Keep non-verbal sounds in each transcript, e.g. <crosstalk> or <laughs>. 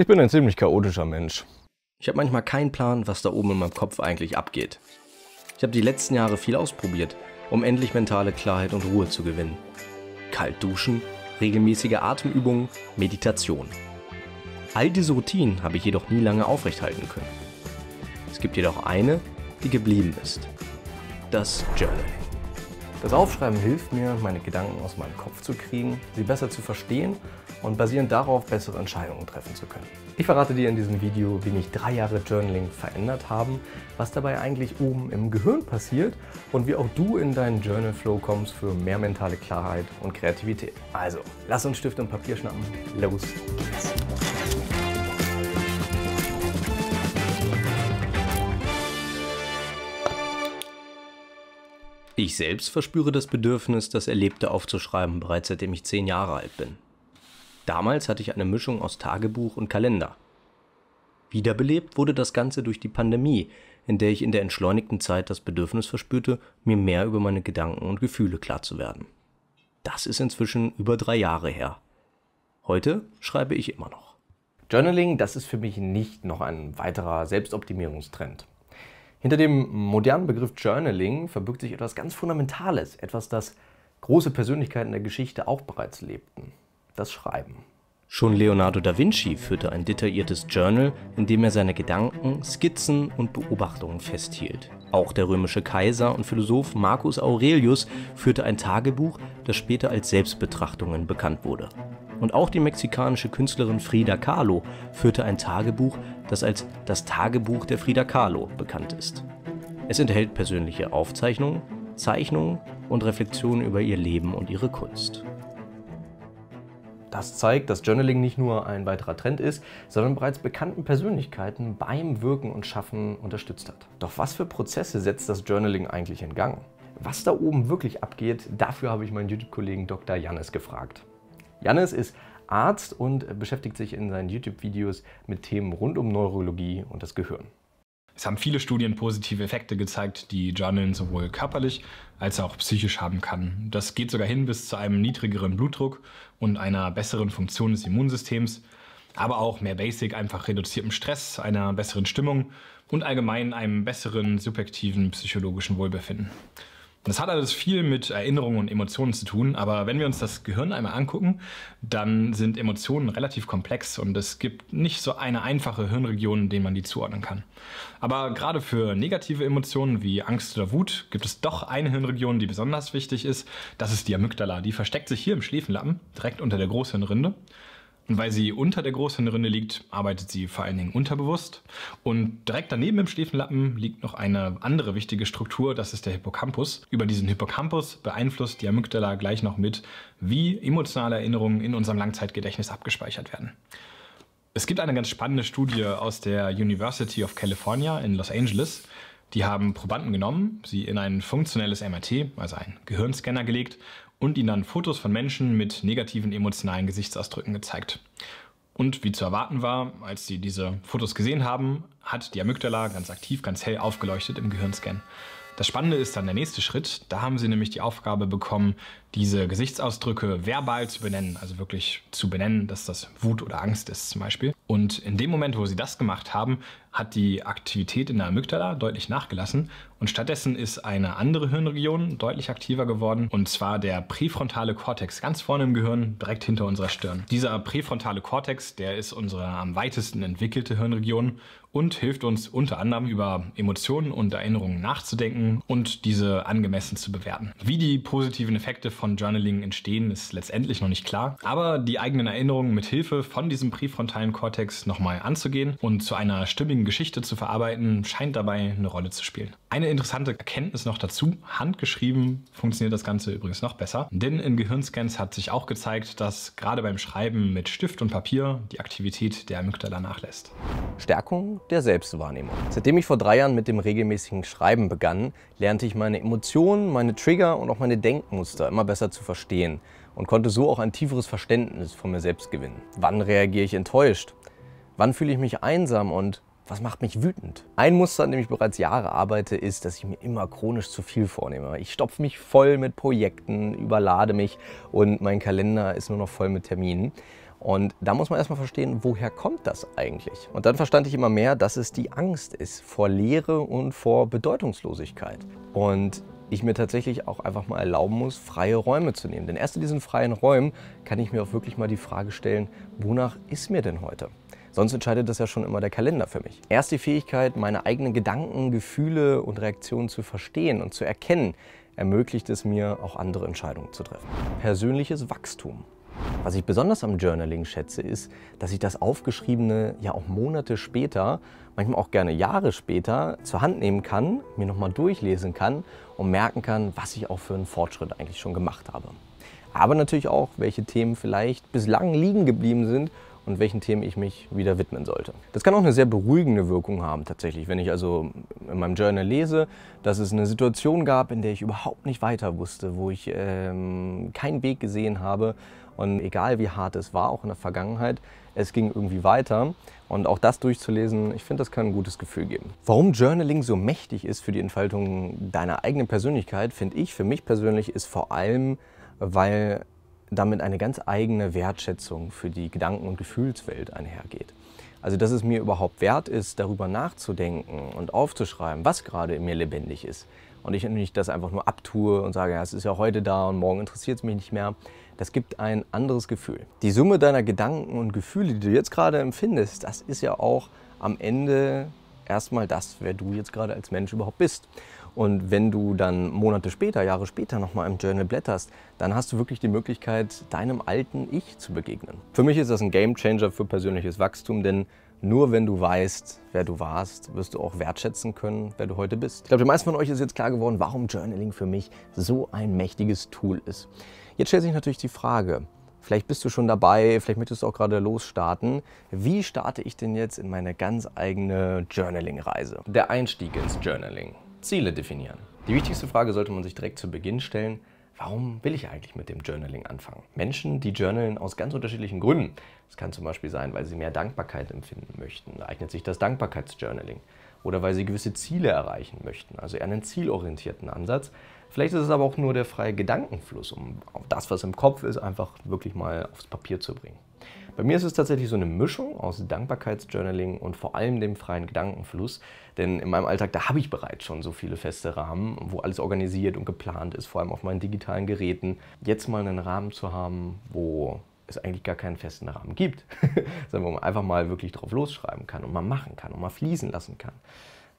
Ich bin ein ziemlich chaotischer Mensch. Ich habe manchmal keinen Plan, was da oben in meinem Kopf eigentlich abgeht. Ich habe die letzten Jahre viel ausprobiert, um endlich mentale Klarheit und Ruhe zu gewinnen. Kalt duschen, regelmäßige Atemübungen, Meditation. All diese Routinen habe ich jedoch nie lange aufrechthalten können. Es gibt jedoch eine, die geblieben ist. Das Journaling. Das Aufschreiben hilft mir, meine Gedanken aus meinem Kopf zu kriegen, sie besser zu verstehen und basierend darauf bessere Entscheidungen treffen zu können. Ich verrate dir in diesem Video, wie mich drei Jahre Journaling verändert haben, was dabei eigentlich oben im Gehirn passiert und wie auch du in deinen Journal Flow kommst für mehr mentale Klarheit und Kreativität. Also, lass uns Stift und Papier schnappen. Los geht's! Ich selbst verspüre das Bedürfnis, das Erlebte aufzuschreiben, bereits seitdem ich zehn Jahre alt bin. Damals hatte ich eine Mischung aus Tagebuch und Kalender. Wiederbelebt wurde das Ganze durch die Pandemie, in der ich in der entschleunigten Zeit das Bedürfnis verspürte, mir mehr über meine Gedanken und Gefühle klar zu werden. Das ist inzwischen über drei Jahre her. Heute schreibe ich immer noch. Journaling, das ist für mich nicht noch ein weiterer Selbstoptimierungstrend. Hinter dem modernen Begriff Journaling verbirgt sich etwas ganz Fundamentales, etwas, das große Persönlichkeiten der Geschichte auch bereits lebten, das Schreiben. Schon Leonardo da Vinci führte ein detailliertes Journal, in dem er seine Gedanken, Skizzen und Beobachtungen festhielt. Auch der römische Kaiser und Philosoph Marcus Aurelius führte ein Tagebuch, das später als Selbstbetrachtungen bekannt wurde. Und auch die mexikanische Künstlerin Frida Kahlo führte ein Tagebuch, das als das Tagebuch der Frida Kahlo bekannt ist. Es enthält persönliche Aufzeichnungen, Zeichnungen und Reflexionen über ihr Leben und ihre Kunst. Das zeigt, dass Journaling nicht nur ein weiterer Trend ist, sondern bereits bekannten Persönlichkeiten beim Wirken und Schaffen unterstützt hat. Doch was für Prozesse setzt das Journaling eigentlich in Gang? Was da oben wirklich abgeht, dafür habe ich meinen YouTube-Kollegen Dr. Jannes gefragt. Jannis ist Arzt und beschäftigt sich in seinen YouTube-Videos mit Themen rund um Neurologie und das Gehirn. Es haben viele Studien positive Effekte gezeigt, die Janin sowohl körperlich als auch psychisch haben kann. Das geht sogar hin bis zu einem niedrigeren Blutdruck und einer besseren Funktion des Immunsystems, aber auch mehr Basic, einfach reduziertem Stress, einer besseren Stimmung und allgemein einem besseren subjektiven psychologischen Wohlbefinden. Das hat alles viel mit Erinnerungen und Emotionen zu tun, aber wenn wir uns das Gehirn einmal angucken, dann sind Emotionen relativ komplex und es gibt nicht so eine einfache Hirnregion, denen man die zuordnen kann. Aber gerade für negative Emotionen wie Angst oder Wut gibt es doch eine Hirnregion, die besonders wichtig ist. Das ist die Amygdala. Die versteckt sich hier im Schläfenlappen, direkt unter der Großhirnrinde. Und weil sie unter der Großhirnrinde liegt, arbeitet sie vor allen Dingen unterbewusst. Und direkt daneben im Schläfenlappen liegt noch eine andere wichtige Struktur, das ist der Hippocampus. Über diesen Hippocampus beeinflusst die Amygdala gleich noch mit, wie emotionale Erinnerungen in unserem Langzeitgedächtnis abgespeichert werden. Es gibt eine ganz spannende Studie aus der University of California in Los Angeles. Die haben Probanden genommen, sie in ein funktionelles MRT, also einen Gehirnscanner gelegt und ihnen dann Fotos von Menschen mit negativen emotionalen Gesichtsausdrücken gezeigt. Und wie zu erwarten war, als sie diese Fotos gesehen haben, hat die Amygdala ganz aktiv, ganz hell aufgeleuchtet im Gehirnscan. Das Spannende ist dann der nächste Schritt. Da haben sie nämlich die Aufgabe bekommen, diese Gesichtsausdrücke verbal zu benennen, also wirklich zu benennen, dass das Wut oder Angst ist zum Beispiel. Und in dem Moment, wo sie das gemacht haben, hat die Aktivität in der Amygdala deutlich nachgelassen und stattdessen ist eine andere Hirnregion deutlich aktiver geworden und zwar der präfrontale Kortex ganz vorne im Gehirn, direkt hinter unserer Stirn. Dieser präfrontale Kortex, der ist unsere am weitesten entwickelte Hirnregion und hilft uns unter anderem über Emotionen und Erinnerungen nachzudenken und diese angemessen zu bewerten. Wie die positiven Effekte von Journaling entstehen, ist letztendlich noch nicht klar, aber die eigenen Erinnerungen mit Hilfe von diesem präfrontalen Kortex nochmal anzugehen und zu einer stimmigen Geschichte zu verarbeiten, scheint dabei eine Rolle zu spielen. Eine interessante Erkenntnis noch dazu, handgeschrieben funktioniert das Ganze übrigens noch besser, denn in Gehirnscans hat sich auch gezeigt, dass gerade beim Schreiben mit Stift und Papier die Aktivität der Amygdala nachlässt. Stärkung der Selbstwahrnehmung. Seitdem ich vor drei Jahren mit dem regelmäßigen Schreiben begann, lernte ich meine Emotionen, meine Trigger und auch meine Denkmuster immer besser zu verstehen und konnte so auch ein tieferes Verständnis von mir selbst gewinnen. Wann reagiere ich enttäuscht? Wann fühle ich mich einsam und was macht mich wütend? Ein Muster, an dem ich bereits Jahre arbeite, ist, dass ich mir immer chronisch zu viel vornehme. Ich stopfe mich voll mit Projekten, überlade mich und mein Kalender ist nur noch voll mit Terminen. Und da muss man erstmal verstehen, woher kommt das eigentlich? Und dann verstand ich immer mehr, dass es die Angst ist vor Leere und vor Bedeutungslosigkeit. Und ich mir tatsächlich auch einfach mal erlauben muss, freie Räume zu nehmen. Denn erst in diesen freien Räumen kann ich mir auch wirklich mal die Frage stellen, wonach ist mir denn heute? Sonst entscheidet das ja schon immer der Kalender für mich. Erst die Fähigkeit, meine eigenen Gedanken, Gefühle und Reaktionen zu verstehen und zu erkennen, ermöglicht es mir, auch andere Entscheidungen zu treffen. Persönliches Wachstum. Was ich besonders am Journaling schätze, ist, dass ich das Aufgeschriebene ja auch Monate später, manchmal auch gerne Jahre später, zur Hand nehmen kann, mir nochmal durchlesen kann und merken kann, was ich auch für einen Fortschritt eigentlich schon gemacht habe. Aber natürlich auch, welche Themen vielleicht bislang liegen geblieben sind und welchen Themen ich mich wieder widmen sollte. Das kann auch eine sehr beruhigende Wirkung haben tatsächlich, wenn ich also in meinem Journal lese, dass es eine Situation gab, in der ich überhaupt nicht weiter wusste, wo ich ähm, keinen Weg gesehen habe und egal wie hart es war, auch in der Vergangenheit, es ging irgendwie weiter. Und auch das durchzulesen, ich finde, das kann ein gutes Gefühl geben. Warum Journaling so mächtig ist für die Entfaltung deiner eigenen Persönlichkeit, finde ich, für mich persönlich, ist vor allem, weil damit eine ganz eigene Wertschätzung für die Gedanken- und Gefühlswelt einhergeht. Also dass es mir überhaupt wert ist, darüber nachzudenken und aufzuschreiben, was gerade in mir lebendig ist. Und ich nicht das einfach nur abtue und sage, ja, es ist ja heute da und morgen interessiert es mich nicht mehr. Das gibt ein anderes Gefühl. Die Summe deiner Gedanken und Gefühle, die du jetzt gerade empfindest, das ist ja auch am Ende erstmal das, wer du jetzt gerade als Mensch überhaupt bist. Und wenn du dann Monate später, Jahre später nochmal im Journal blätterst, dann hast du wirklich die Möglichkeit, deinem alten Ich zu begegnen. Für mich ist das ein Gamechanger für persönliches Wachstum, denn nur wenn du weißt, wer du warst, wirst du auch wertschätzen können, wer du heute bist. Ich glaube, den meisten von euch ist jetzt klar geworden, warum Journaling für mich so ein mächtiges Tool ist. Jetzt stellt sich natürlich die Frage, vielleicht bist du schon dabei, vielleicht möchtest du auch gerade losstarten. Wie starte ich denn jetzt in meine ganz eigene Journaling-Reise? Der Einstieg ins Journaling. Ziele definieren. Die wichtigste Frage sollte man sich direkt zu Beginn stellen. Warum will ich eigentlich mit dem Journaling anfangen? Menschen, die journalen aus ganz unterschiedlichen Gründen. Es kann zum Beispiel sein, weil sie mehr Dankbarkeit empfinden möchten. Da Eignet sich das Dankbarkeitsjournaling? Oder weil sie gewisse Ziele erreichen möchten. Also eher einen zielorientierten Ansatz. Vielleicht ist es aber auch nur der freie Gedankenfluss, um das, was im Kopf ist, einfach wirklich mal aufs Papier zu bringen. Bei mir ist es tatsächlich so eine Mischung aus Dankbarkeitsjournaling und vor allem dem freien Gedankenfluss. Denn in meinem Alltag, da habe ich bereits schon so viele feste Rahmen, wo alles organisiert und geplant ist, vor allem auf meinen digitalen Geräten. Jetzt mal einen Rahmen zu haben, wo es eigentlich gar keinen festen Rahmen gibt, <laughs> sondern wo man einfach mal wirklich drauf losschreiben kann und mal machen kann und mal fließen lassen kann.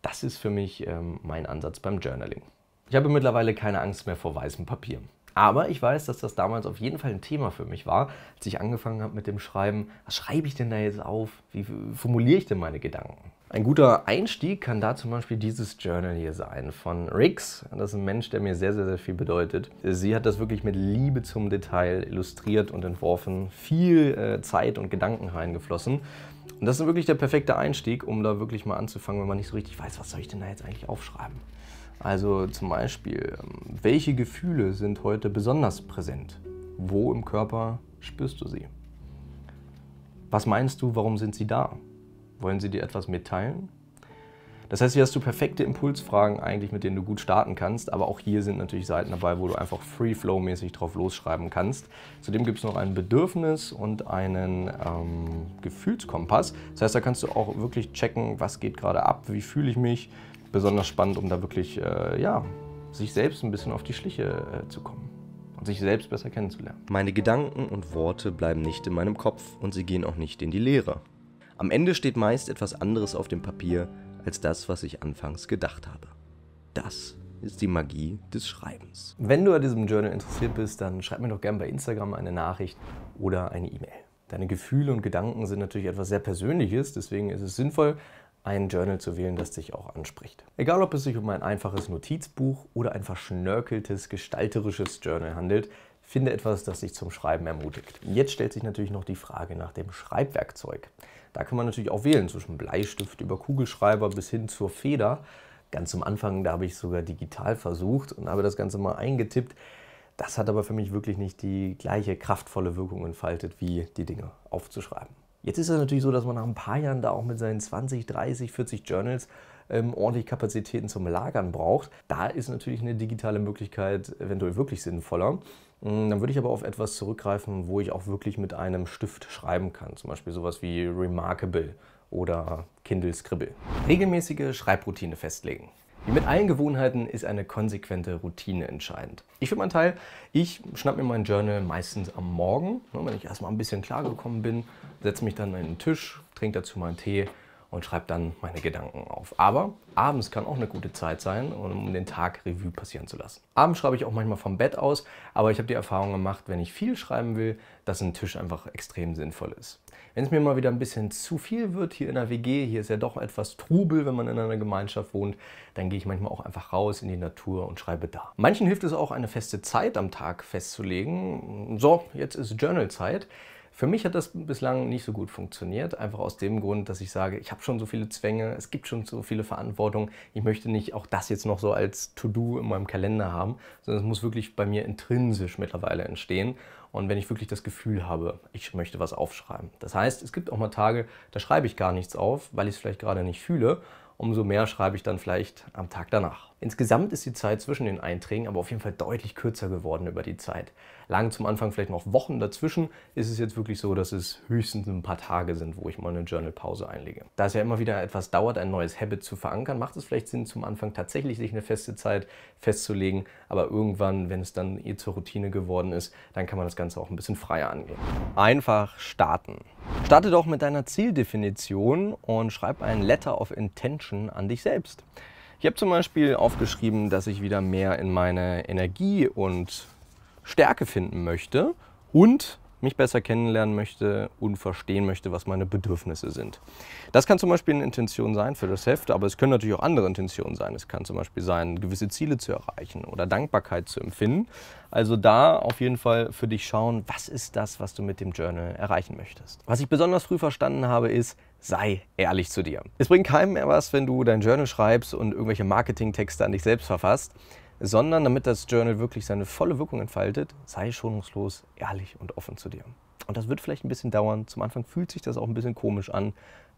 Das ist für mich ähm, mein Ansatz beim Journaling. Ich habe mittlerweile keine Angst mehr vor weißem Papier. Aber ich weiß, dass das damals auf jeden Fall ein Thema für mich war, als ich angefangen habe mit dem Schreiben. Was schreibe ich denn da jetzt auf? Wie formuliere ich denn meine Gedanken? Ein guter Einstieg kann da zum Beispiel dieses Journal hier sein von Riggs. Das ist ein Mensch, der mir sehr, sehr, sehr viel bedeutet. Sie hat das wirklich mit Liebe zum Detail illustriert und entworfen. Viel äh, Zeit und Gedanken reingeflossen. Und das ist wirklich der perfekte Einstieg, um da wirklich mal anzufangen, wenn man nicht so richtig weiß, was soll ich denn da jetzt eigentlich aufschreiben. Also zum Beispiel, ähm, welche Gefühle sind heute besonders präsent? Wo im Körper spürst du sie? Was meinst du, warum sind sie da? Wollen sie dir etwas mitteilen? Das heißt, hier hast du perfekte Impulsfragen eigentlich, mit denen du gut starten kannst, aber auch hier sind natürlich Seiten dabei, wo du einfach Free-Flow-mäßig drauf losschreiben kannst. Zudem gibt es noch ein Bedürfnis und einen ähm, Gefühlskompass. Das heißt, da kannst du auch wirklich checken, was geht gerade ab, wie fühle ich mich, besonders spannend, um da wirklich, äh, ja, sich selbst ein bisschen auf die Schliche äh, zu kommen und sich selbst besser kennenzulernen. Meine Gedanken und Worte bleiben nicht in meinem Kopf und sie gehen auch nicht in die Leere. Am Ende steht meist etwas anderes auf dem Papier als das, was ich anfangs gedacht habe. Das ist die Magie des Schreibens. Wenn du an diesem Journal interessiert bist, dann schreib mir doch gerne bei Instagram eine Nachricht oder eine E-Mail. Deine Gefühle und Gedanken sind natürlich etwas sehr Persönliches, deswegen ist es sinnvoll, ein Journal zu wählen, das dich auch anspricht. Egal, ob es sich um ein einfaches Notizbuch oder ein verschnörkeltes, gestalterisches Journal handelt, finde etwas, das dich zum Schreiben ermutigt. Jetzt stellt sich natürlich noch die Frage nach dem Schreibwerkzeug. Da kann man natürlich auch wählen zwischen Bleistift über Kugelschreiber bis hin zur Feder. Ganz am Anfang, da habe ich sogar digital versucht und habe das Ganze mal eingetippt. Das hat aber für mich wirklich nicht die gleiche kraftvolle Wirkung entfaltet, wie die Dinge aufzuschreiben. Jetzt ist es natürlich so, dass man nach ein paar Jahren da auch mit seinen 20, 30, 40 Journals ähm, ordentlich Kapazitäten zum Lagern braucht. Da ist natürlich eine digitale Möglichkeit eventuell wirklich sinnvoller. Mm, dann würde ich aber auf etwas zurückgreifen, wo ich auch wirklich mit einem Stift schreiben kann. Zum Beispiel sowas wie Remarkable oder Kindle Scribble. Regelmäßige Schreibroutine festlegen. Wie mit allen Gewohnheiten ist eine konsequente Routine entscheidend. Ich für meinen Teil, ich schnapp mir mein Journal meistens am Morgen, ne, wenn ich erstmal ein bisschen klargekommen bin setze mich dann an den Tisch, trinke dazu meinen Tee und schreibe dann meine Gedanken auf. Aber abends kann auch eine gute Zeit sein, um den Tag Revue passieren zu lassen. Abends schreibe ich auch manchmal vom Bett aus, aber ich habe die Erfahrung gemacht, wenn ich viel schreiben will, dass ein Tisch einfach extrem sinnvoll ist. Wenn es mir mal wieder ein bisschen zu viel wird hier in der WG, hier ist ja doch etwas Trubel, wenn man in einer Gemeinschaft wohnt, dann gehe ich manchmal auch einfach raus in die Natur und schreibe da. Manchen hilft es auch, eine feste Zeit am Tag festzulegen. So, jetzt ist Journal-Zeit. Für mich hat das bislang nicht so gut funktioniert, einfach aus dem Grund, dass ich sage, ich habe schon so viele Zwänge, es gibt schon so viele Verantwortungen, ich möchte nicht auch das jetzt noch so als To-Do in meinem Kalender haben, sondern es muss wirklich bei mir intrinsisch mittlerweile entstehen und wenn ich wirklich das Gefühl habe, ich möchte was aufschreiben. Das heißt, es gibt auch mal Tage, da schreibe ich gar nichts auf, weil ich es vielleicht gerade nicht fühle, umso mehr schreibe ich dann vielleicht am Tag danach. Insgesamt ist die Zeit zwischen den Einträgen aber auf jeden Fall deutlich kürzer geworden über die Zeit. Lang zum Anfang vielleicht noch Wochen dazwischen, ist es jetzt wirklich so, dass es höchstens ein paar Tage sind, wo ich mal eine Journalpause einlege. Da es ja immer wieder etwas dauert, ein neues Habit zu verankern, macht es vielleicht Sinn, zum Anfang tatsächlich sich eine feste Zeit festzulegen, aber irgendwann, wenn es dann eh zur Routine geworden ist, dann kann man das Ganze auch ein bisschen freier angehen. Einfach starten. Starte doch mit deiner Zieldefinition und schreib ein Letter of Intention an dich selbst. Ich habe zum Beispiel aufgeschrieben, dass ich wieder mehr in meine Energie und Stärke finden möchte und mich besser kennenlernen möchte und verstehen möchte, was meine Bedürfnisse sind. Das kann zum Beispiel eine Intention sein für das Heft, aber es können natürlich auch andere Intentionen sein. Es kann zum Beispiel sein, gewisse Ziele zu erreichen oder Dankbarkeit zu empfinden. Also da auf jeden Fall für dich schauen, was ist das, was du mit dem Journal erreichen möchtest. Was ich besonders früh verstanden habe, ist, sei ehrlich zu dir. Es bringt keinem mehr was, wenn du dein Journal schreibst und irgendwelche Marketingtexte an dich selbst verfasst, sondern damit das Journal wirklich seine volle Wirkung entfaltet, sei schonungslos ehrlich und offen zu dir. Und das wird vielleicht ein bisschen dauern. Zum Anfang fühlt sich das auch ein bisschen komisch an.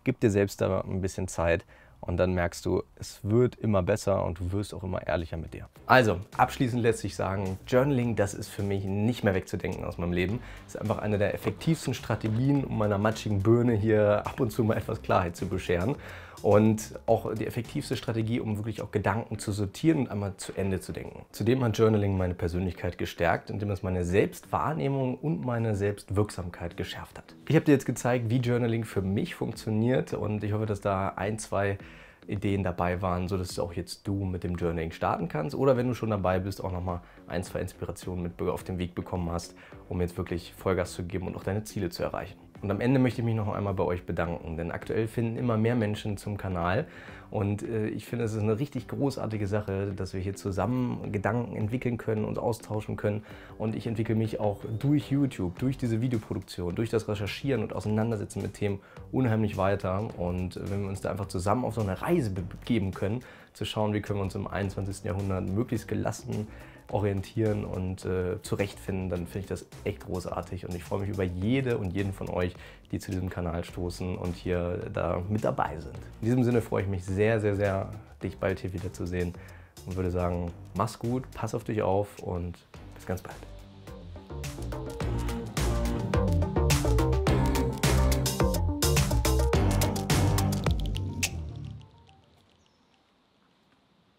Gib dir selbst da ein bisschen Zeit und dann merkst du, es wird immer besser und du wirst auch immer ehrlicher mit dir. Also, abschließend lässt sich sagen, Journaling, das ist für mich nicht mehr wegzudenken aus meinem Leben. Ist einfach eine der effektivsten Strategien, um meiner matschigen Birne hier ab und zu mal etwas Klarheit zu bescheren und auch die effektivste Strategie, um wirklich auch Gedanken zu sortieren und einmal zu Ende zu denken. Zudem hat Journaling meine Persönlichkeit gestärkt, indem es meine Selbstwahrnehmung und meine Selbstwirksamkeit geschärft hat. Ich habe dir jetzt gezeigt, wie Journaling für mich funktioniert und ich hoffe, dass da ein, zwei Ideen dabei waren, sodass auch jetzt du mit dem Journaling starten kannst oder wenn du schon dabei bist, auch nochmal ein, zwei Inspirationen mit auf den Weg bekommen hast, um jetzt wirklich Vollgas zu geben und auch deine Ziele zu erreichen. Und am Ende möchte ich mich noch einmal bei euch bedanken, denn aktuell finden immer mehr Menschen zum Kanal und äh, ich finde, es ist eine richtig großartige Sache, dass wir hier zusammen Gedanken entwickeln können, und austauschen können und ich entwickle mich auch durch YouTube, durch diese Videoproduktion, durch das Recherchieren und Auseinandersetzen mit Themen unheimlich weiter und wenn wir uns da einfach zusammen auf so eine Reise begeben können, zu schauen, wie können wir uns im 21. Jahrhundert möglichst gelassen orientieren und äh, zurechtfinden, dann finde ich das echt großartig. Und ich freue mich über jede und jeden von euch, die zu diesem Kanal stoßen und hier äh, da mit dabei sind. In diesem Sinne freue ich mich sehr, sehr, sehr, dich bald hier wiederzusehen und würde sagen, mach's gut, pass auf dich auf und bis ganz bald.